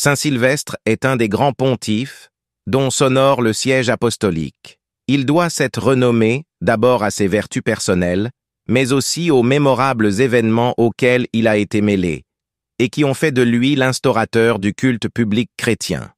Saint-Sylvestre est un des grands pontifes dont s'honore le siège apostolique. Il doit cette renommé d'abord à ses vertus personnelles, mais aussi aux mémorables événements auxquels il a été mêlé, et qui ont fait de lui l'instaurateur du culte public chrétien.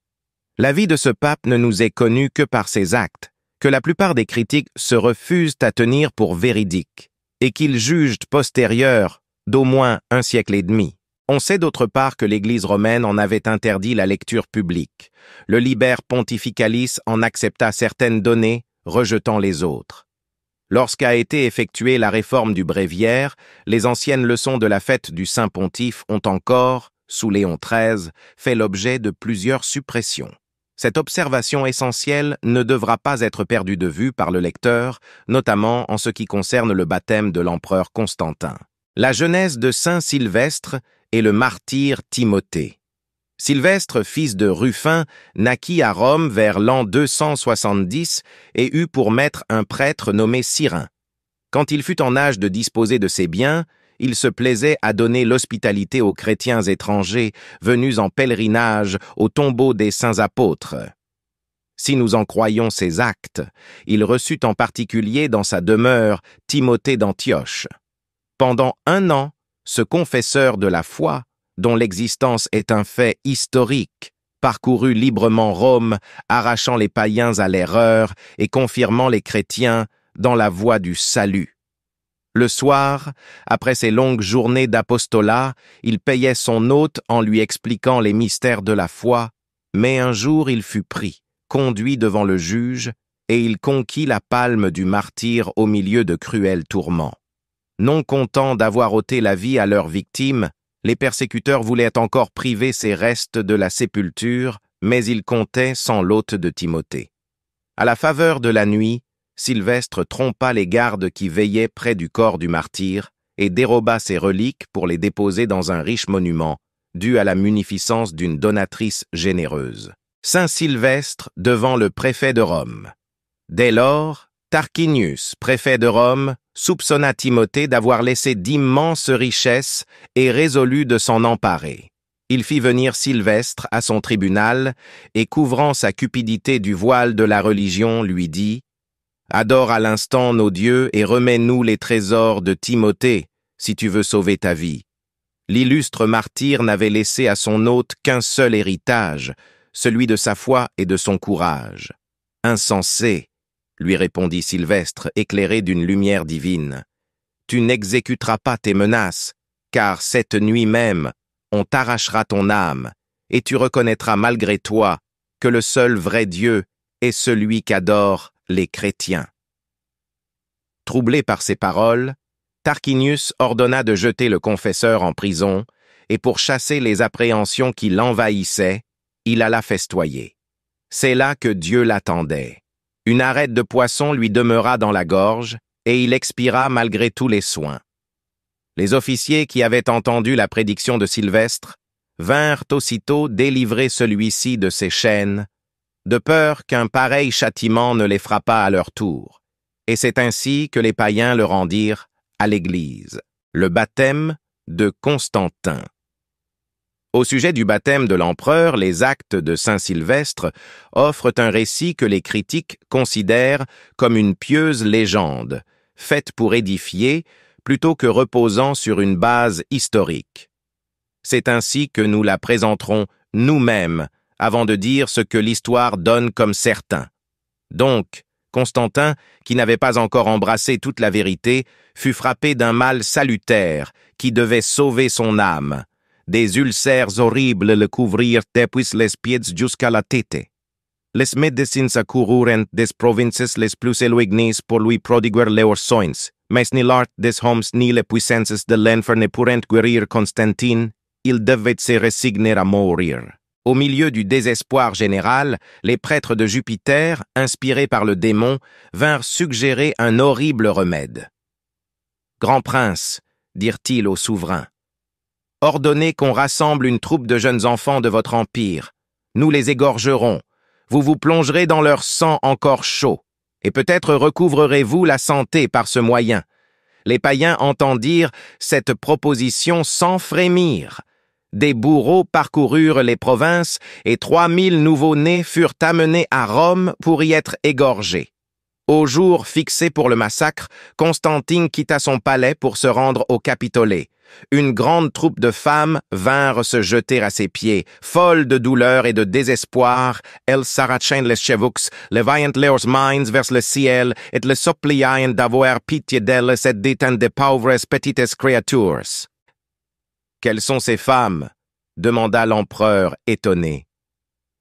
La vie de ce pape ne nous est connue que par ses actes, que la plupart des critiques se refusent à tenir pour véridiques, et qu'ils jugent postérieurs d'au moins un siècle et demi. On sait d'autre part que l'Église romaine en avait interdit la lecture publique. Le Liber pontificalis en accepta certaines données, rejetant les autres. Lorsqu'a été effectuée la réforme du bréviaire, les anciennes leçons de la fête du Saint Pontife ont encore, sous Léon XIII, fait l'objet de plusieurs suppressions. Cette observation essentielle ne devra pas être perdue de vue par le lecteur, notamment en ce qui concerne le baptême de l'empereur Constantin. La genèse de Saint Sylvestre et le martyr Timothée. Sylvestre, fils de Ruffin, naquit à Rome vers l'an 270 et eut pour maître un prêtre nommé Cyrin. Quand il fut en âge de disposer de ses biens, il se plaisait à donner l'hospitalité aux chrétiens étrangers venus en pèlerinage au tombeau des saints apôtres. Si nous en croyons ses actes, il reçut en particulier dans sa demeure Timothée d'Antioche. Pendant un an, ce confesseur de la foi, dont l'existence est un fait historique, parcourut librement Rome, arrachant les païens à l'erreur et confirmant les chrétiens dans la voie du salut. Le soir, après ses longues journées d'apostolat, il payait son hôte en lui expliquant les mystères de la foi, mais un jour il fut pris, conduit devant le juge, et il conquit la palme du martyr au milieu de cruels tourments. Non contents d'avoir ôté la vie à leurs victimes, les persécuteurs voulaient encore priver ces restes de la sépulture, mais ils comptaient sans l'hôte de Timothée. À la faveur de la nuit, Sylvestre trompa les gardes qui veillaient près du corps du martyr et déroba ses reliques pour les déposer dans un riche monument, dû à la munificence d'une donatrice généreuse. Saint Sylvestre devant le préfet de Rome. Dès lors, Tarquinius, préfet de Rome, soupçonna Timothée d'avoir laissé d'immenses richesses et résolut de s'en emparer. Il fit venir Sylvestre à son tribunal et couvrant sa cupidité du voile de la religion, lui dit « Adore à l'instant nos dieux et remets-nous les trésors de Timothée, si tu veux sauver ta vie. » L'illustre martyr n'avait laissé à son hôte qu'un seul héritage, celui de sa foi et de son courage. Insensé, lui répondit Sylvestre, éclairé d'une lumière divine. Tu n'exécuteras pas tes menaces, car cette nuit même, on t'arrachera ton âme, et tu reconnaîtras malgré toi que le seul vrai Dieu est celui qu'adorent les chrétiens. Troublé par ces paroles, Tarquinius ordonna de jeter le confesseur en prison, et pour chasser les appréhensions qui l'envahissaient, il alla festoyer. C'est là que Dieu l'attendait. Une arête de poisson lui demeura dans la gorge, et il expira malgré tous les soins. Les officiers qui avaient entendu la prédiction de Sylvestre vinrent aussitôt délivrer celui-ci de ses chaînes, de peur qu'un pareil châtiment ne les frappât à leur tour. Et c'est ainsi que les païens le rendirent à l'Église. Le baptême de Constantin. Au sujet du baptême de l'empereur, les actes de Saint Sylvestre offrent un récit que les critiques considèrent comme une pieuse légende, faite pour édifier plutôt que reposant sur une base historique. C'est ainsi que nous la présenterons nous-mêmes avant de dire ce que l'histoire donne comme certain. Donc, Constantin, qui n'avait pas encore embrassé toute la vérité, fut frappé d'un mal salutaire qui devait sauver son âme, des ulcères horribles le couvrirent depuis les pieds jusqu'à la tête. Les médecins accoururent des provinces les plus éloignées pour lui prodiguer leurs soins, mais ni l'art des hommes ni les puissances de l'enfer ne pourrent guérir Constantine, il devait se résigner à mourir. Au milieu du désespoir général, les prêtres de Jupiter, inspirés par le démon, vinrent suggérer un horrible remède. Grand prince, dirent-ils au souverain, Ordonnez qu'on rassemble une troupe de jeunes enfants de votre empire. Nous les égorgerons. Vous vous plongerez dans leur sang encore chaud. Et peut-être recouvrerez-vous la santé par ce moyen. Les païens entendirent cette proposition sans frémir. Des bourreaux parcoururent les provinces et trois mille nouveaux-nés furent amenés à Rome pour y être égorgés. Au jour fixé pour le massacre, Constantine quitta son palais pour se rendre au Capitolé une grande troupe de femmes vinrent se jeter à ses pieds. Folles de douleur et de désespoir, elles s'arrachent les chevaux, levant leurs mains vers le ciel et le suppliant d'avoir pitié d'elles, et détente des pauvres petites créatures. Quelles sont ces femmes demanda l'empereur étonné.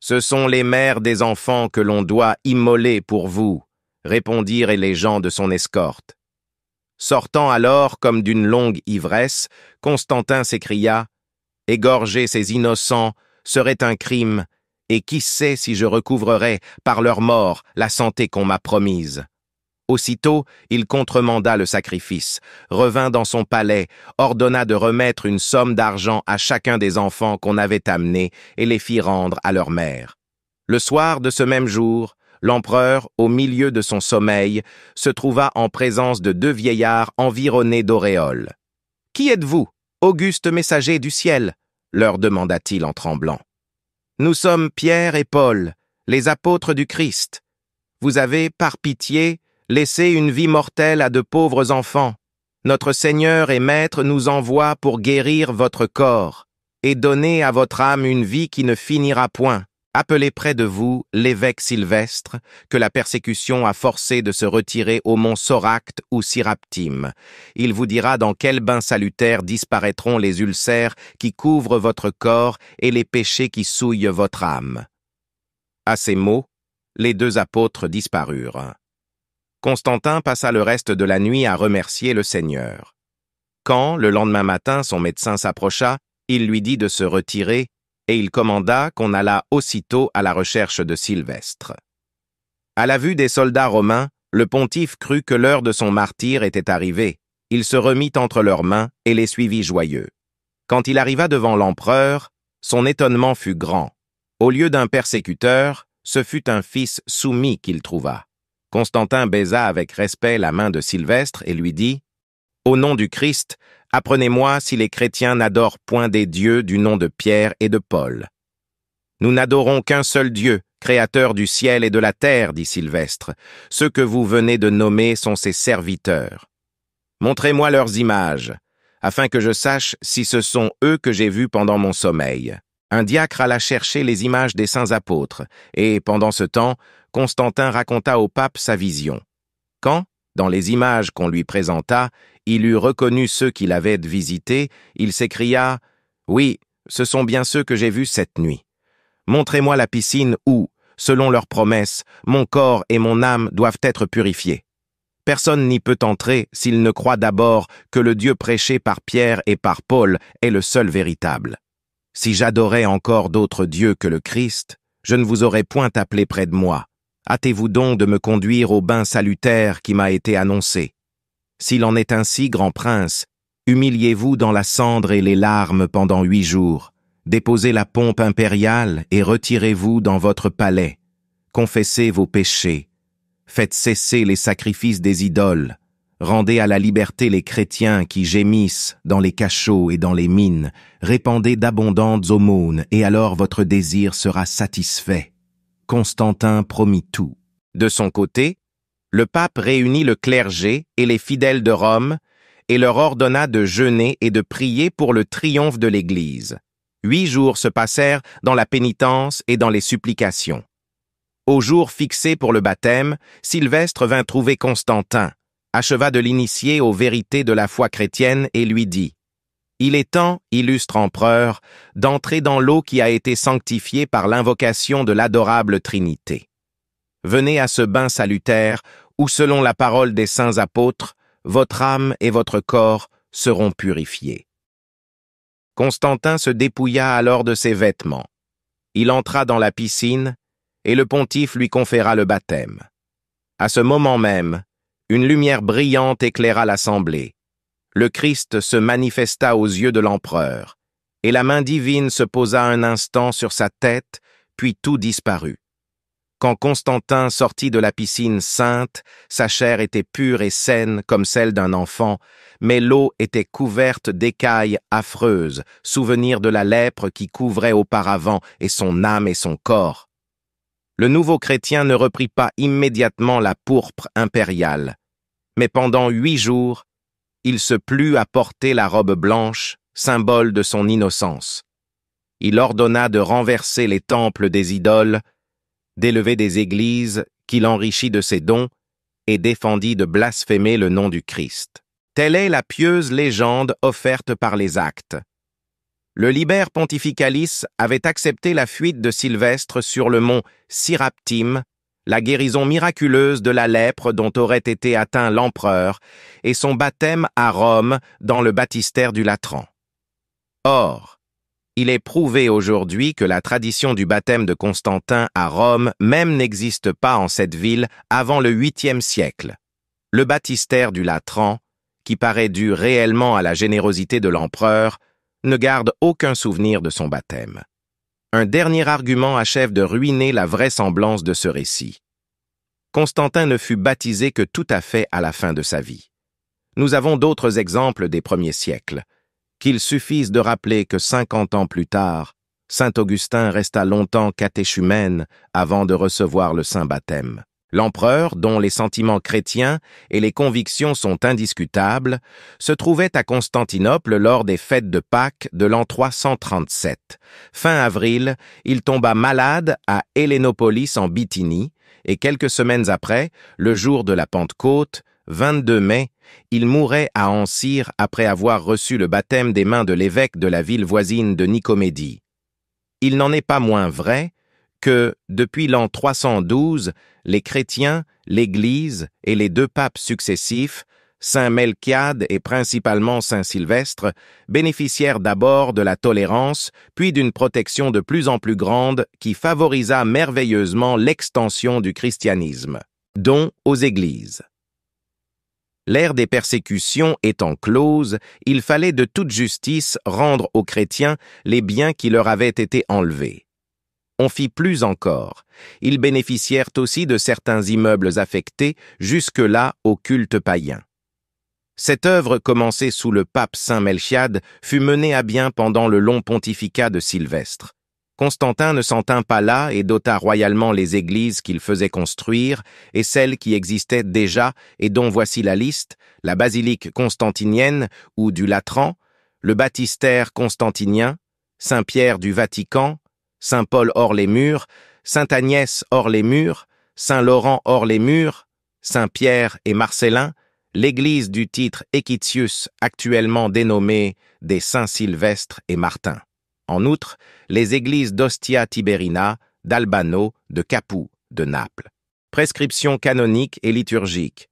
Ce sont les mères des enfants que l'on doit immoler pour vous, répondirent les gens de son escorte. Sortant alors comme d'une longue ivresse, Constantin s'écria « Égorger ces innocents serait un crime, et qui sait si je recouvrerai, par leur mort, la santé qu'on m'a promise ?» Aussitôt, il contremanda le sacrifice, revint dans son palais, ordonna de remettre une somme d'argent à chacun des enfants qu'on avait amenés et les fit rendre à leur mère. Le soir de ce même jour, l'empereur, au milieu de son sommeil, se trouva en présence de deux vieillards environnés d'auréoles. Qui êtes-vous, auguste messager du ciel leur demanda-t-il en tremblant. Nous sommes Pierre et Paul, les apôtres du Christ. Vous avez, par pitié, laissé une vie mortelle à de pauvres enfants. Notre Seigneur et Maître nous envoie pour guérir votre corps et donner à votre âme une vie qui ne finira point. Appelez près de vous l'évêque Sylvestre, que la persécution a forcé de se retirer au mont Soracte ou Syraptime. Il vous dira dans quel bain salutaire disparaîtront les ulcères qui couvrent votre corps et les péchés qui souillent votre âme. À ces mots, les deux apôtres disparurent. Constantin passa le reste de la nuit à remercier le Seigneur. Quand, le lendemain matin, son médecin s'approcha, il lui dit de se retirer et il commanda qu'on alla aussitôt à la recherche de Sylvestre. À la vue des soldats romains, le pontife crut que l'heure de son martyr était arrivée. Il se remit entre leurs mains et les suivit joyeux. Quand il arriva devant l'empereur, son étonnement fut grand. Au lieu d'un persécuteur, ce fut un fils soumis qu'il trouva. Constantin baisa avec respect la main de Sylvestre et lui dit « Au nom du Christ, Apprenez-moi si les chrétiens n'adorent point des dieux du nom de Pierre et de Paul. Nous n'adorons qu'un seul Dieu, créateur du ciel et de la terre, dit Sylvestre. Ceux que vous venez de nommer sont ses serviteurs. Montrez-moi leurs images, afin que je sache si ce sont eux que j'ai vus pendant mon sommeil. Un diacre alla chercher les images des saints apôtres, et, pendant ce temps, Constantin raconta au pape sa vision. Quand, dans les images qu'on lui présenta, il eut reconnu ceux qu'il avait visités, il s'écria Oui, ce sont bien ceux que j'ai vus cette nuit. Montrez-moi la piscine où, selon leurs promesses, mon corps et mon âme doivent être purifiés. Personne n'y peut entrer s'il ne croit d'abord que le Dieu prêché par Pierre et par Paul est le seul véritable. Si j'adorais encore d'autres dieux que le Christ, je ne vous aurais point appelé près de moi. Hâtez-vous donc de me conduire au bain salutaire qui m'a été annoncé. S'il en est ainsi, grand prince, humiliez-vous dans la cendre et les larmes pendant huit jours, déposez la pompe impériale et retirez-vous dans votre palais, confessez vos péchés, faites cesser les sacrifices des idoles, rendez à la liberté les chrétiens qui gémissent dans les cachots et dans les mines, répandez d'abondantes aumônes, et alors votre désir sera satisfait. Constantin promit tout. De son côté, le pape réunit le clergé et les fidèles de Rome et leur ordonna de jeûner et de prier pour le triomphe de l'Église. Huit jours se passèrent dans la pénitence et dans les supplications. Au jour fixé pour le baptême, Sylvestre vint trouver Constantin, acheva de l'initier aux vérités de la foi chrétienne et lui dit il est temps, illustre empereur, d'entrer dans l'eau qui a été sanctifiée par l'invocation de l'adorable Trinité. Venez à ce bain salutaire où selon la parole des saints apôtres, votre âme et votre corps seront purifiés. Constantin se dépouilla alors de ses vêtements. Il entra dans la piscine, et le pontife lui conféra le baptême. À ce moment même, une lumière brillante éclaira l'assemblée. Le Christ se manifesta aux yeux de l'empereur, et la main divine se posa un instant sur sa tête, puis tout disparut. Quand Constantin sortit de la piscine sainte, sa chair était pure et saine comme celle d'un enfant, mais l'eau était couverte d'écailles affreuses, souvenir de la lèpre qui couvrait auparavant et son âme et son corps. Le nouveau chrétien ne reprit pas immédiatement la pourpre impériale, mais pendant huit jours, il se plut à porter la robe blanche, symbole de son innocence. Il ordonna de renverser les temples des idoles, d'élever des églises qu'il enrichit de ses dons et défendit de blasphémer le nom du Christ. Telle est la pieuse légende offerte par les actes. Le Liber pontificalis avait accepté la fuite de Sylvestre sur le mont Syraptime, la guérison miraculeuse de la lèpre dont aurait été atteint l'empereur, et son baptême à Rome dans le baptistère du Latran. Or, il est prouvé aujourd'hui que la tradition du baptême de Constantin à Rome même n'existe pas en cette ville avant le 8e siècle. Le baptistère du Latran, qui paraît dû réellement à la générosité de l'empereur, ne garde aucun souvenir de son baptême. Un dernier argument achève de ruiner la vraisemblance de ce récit. Constantin ne fut baptisé que tout à fait à la fin de sa vie. Nous avons d'autres exemples des premiers siècles qu'il suffise de rappeler que cinquante ans plus tard, Saint Augustin resta longtemps catéchumène avant de recevoir le Saint Baptême. L'empereur, dont les sentiments chrétiens et les convictions sont indiscutables, se trouvait à Constantinople lors des fêtes de Pâques de l'an 337. Fin avril, il tomba malade à Hélénopolis en Bithynie, et quelques semaines après, le jour de la Pentecôte, 22 mai, il mourait à Ancyre après avoir reçu le baptême des mains de l'évêque de la ville voisine de Nicomédie. Il n'en est pas moins vrai que, depuis l'an 312, les chrétiens, l'Église et les deux papes successifs, Saint Melchiade et principalement Saint Sylvestre, bénéficièrent d'abord de la tolérance, puis d'une protection de plus en plus grande qui favorisa merveilleusement l'extension du christianisme, dont aux églises l'ère des persécutions étant close, il fallait de toute justice rendre aux chrétiens les biens qui leur avaient été enlevés. On fit plus encore. Ils bénéficièrent aussi de certains immeubles affectés jusque-là au culte païen. Cette œuvre commencée sous le pape Saint Melchiade fut menée à bien pendant le long pontificat de Sylvestre. Constantin ne s'en tint pas là et dota royalement les églises qu'il faisait construire et celles qui existaient déjà et dont voici la liste, la basilique constantinienne ou du Latran, le baptistère constantinien, Saint-Pierre du Vatican, Saint-Paul hors les murs, Sainte-Agnès hors les murs, Saint-Laurent hors les murs, Saint-Pierre et Marcellin, l'église du titre Equitius actuellement dénommée des Saints-Sylvestre et Martin. En outre, les églises d'Ostia Tiberina, d'Albano, de Capoue, de Naples. Prescriptions canoniques et liturgiques.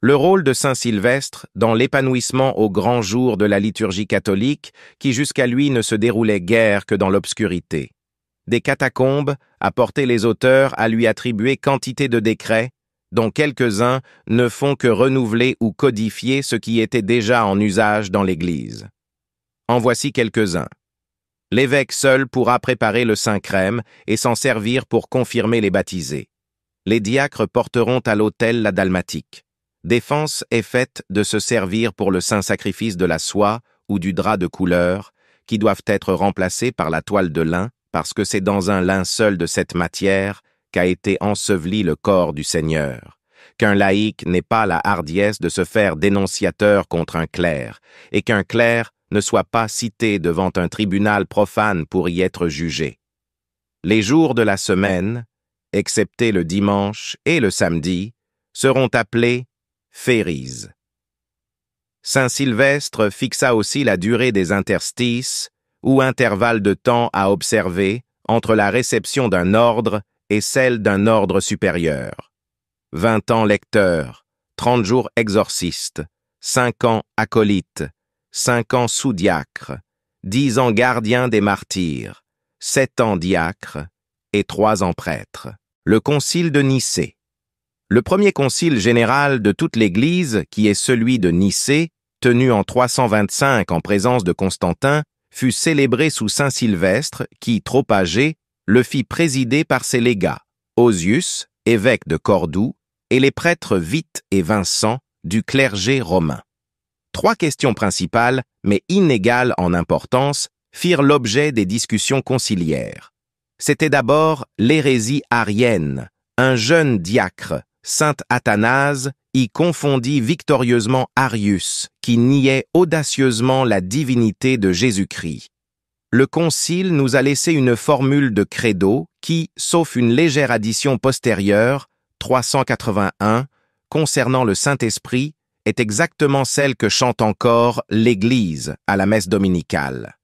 Le rôle de Saint Sylvestre dans l'épanouissement au grand jour de la liturgie catholique qui jusqu'à lui ne se déroulait guère que dans l'obscurité. Des catacombes apportaient les auteurs à lui attribuer quantité de décrets, dont quelques-uns ne font que renouveler ou codifier ce qui était déjà en usage dans l'Église. En voici quelques-uns. L'évêque seul pourra préparer le Saint-Crème et s'en servir pour confirmer les baptisés. Les diacres porteront à l'autel la dalmatique. Défense est faite de se servir pour le Saint-Sacrifice de la soie ou du drap de couleur, qui doivent être remplacés par la toile de lin, parce que c'est dans un lin seul de cette matière qu'a été enseveli le corps du Seigneur qu'un laïc n'ait pas la hardiesse de se faire dénonciateur contre un clerc, et qu'un clerc ne soient pas cités devant un tribunal profane pour y être jugé. Les jours de la semaine, excepté le dimanche et le samedi, seront appelés féries. Saint Sylvestre fixa aussi la durée des interstices ou intervalles de temps à observer entre la réception d'un ordre et celle d'un ordre supérieur. Vingt ans lecteur, trente jours exorciste, cinq ans acolyte, cinq ans sous-diacre, dix ans gardien des martyrs, sept ans diacre et trois ans prêtre. Le concile de Nicée. Le premier concile général de toute l'Église, qui est celui de Nicée, tenu en 325 en présence de Constantin, fut célébré sous Saint Sylvestre, qui, trop âgé, le fit présider par ses légats, Osius, évêque de Cordoue, et les prêtres Vite et Vincent, du clergé romain trois questions principales, mais inégales en importance, firent l'objet des discussions conciliaires. C'était d'abord l'hérésie arienne. Un jeune diacre, saint Athanase, y confondit victorieusement Arius, qui niait audacieusement la divinité de Jésus-Christ. Le Concile nous a laissé une formule de credo qui, sauf une légère addition postérieure, 381, concernant le Saint-Esprit, est exactement celle que chante encore l'Église à la messe dominicale.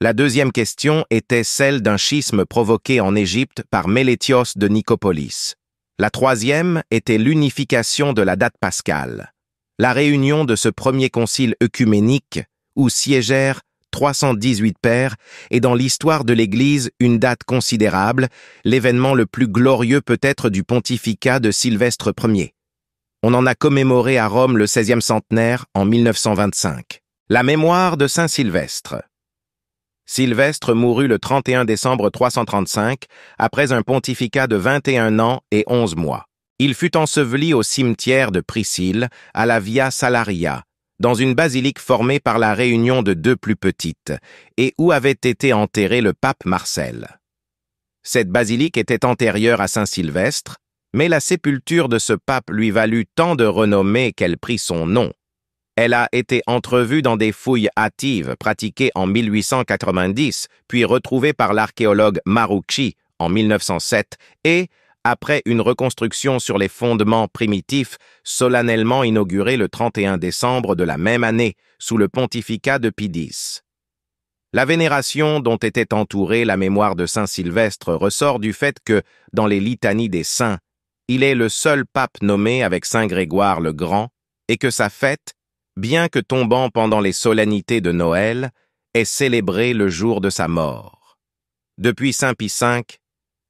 La deuxième question était celle d'un schisme provoqué en Égypte par Mélétios de Nicopolis. La troisième était l'unification de la date pascale, la réunion de ce premier concile œcuménique où siégèrent 318 pères est dans l'histoire de l'Église une date considérable, l'événement le plus glorieux peut-être du pontificat de Sylvestre Ier. On en a commémoré à Rome le 16e centenaire en 1925. La mémoire de Saint Sylvestre. Sylvestre mourut le 31 décembre 335 après un pontificat de 21 ans et 11 mois. Il fut enseveli au cimetière de Priscille, à la Via Salaria, dans une basilique formée par la réunion de deux plus petites, et où avait été enterré le pape Marcel. Cette basilique était antérieure à Saint-Sylvestre, mais la sépulture de ce pape lui valut tant de renommée qu'elle prit son nom. Elle a été entrevue dans des fouilles hâtives pratiquées en 1890, puis retrouvée par l'archéologue Marucci en 1907 et, après une reconstruction sur les fondements primitifs, solennellement inaugurée le 31 décembre de la même année, sous le pontificat de Pidis. La vénération dont était entourée la mémoire de Saint Sylvestre ressort du fait que, dans les litanies des saints, il est le seul pape nommé avec Saint Grégoire le Grand, et que sa fête, bien que tombant pendant les solennités de Noël, est célébrée le jour de sa mort. Depuis Saint Pie V,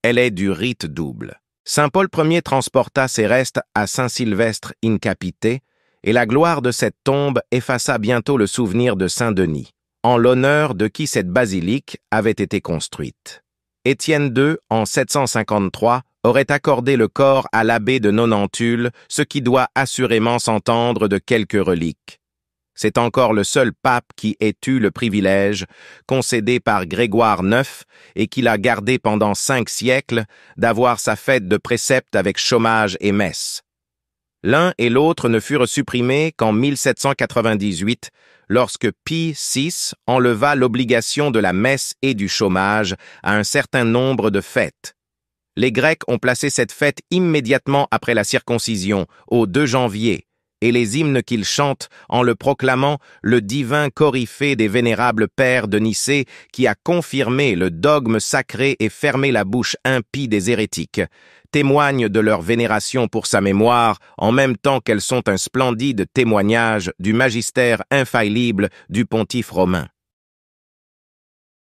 elle est du rite double. Saint Paul Ier transporta ses restes à Saint Sylvestre in et la gloire de cette tombe effaça bientôt le souvenir de Saint Denis, en l'honneur de qui cette basilique avait été construite. Étienne II, en 753, aurait accordé le corps à l'abbé de Nonantule, ce qui doit assurément s'entendre de quelques reliques. C'est encore le seul pape qui ait eu le privilège, concédé par Grégoire IX et qu'il a gardé pendant cinq siècles, d'avoir sa fête de précepte avec chômage et messe. L'un et l'autre ne furent supprimés qu'en 1798, lorsque Pie VI enleva l'obligation de la messe et du chômage à un certain nombre de fêtes les Grecs ont placé cette fête immédiatement après la circoncision, au 2 janvier, et les hymnes qu'ils chantent en le proclamant le divin coryphée des vénérables pères de Nicée qui a confirmé le dogme sacré et fermé la bouche impie des hérétiques, témoignent de leur vénération pour sa mémoire en même temps qu'elles sont un splendide témoignage du magistère infaillible du pontife romain.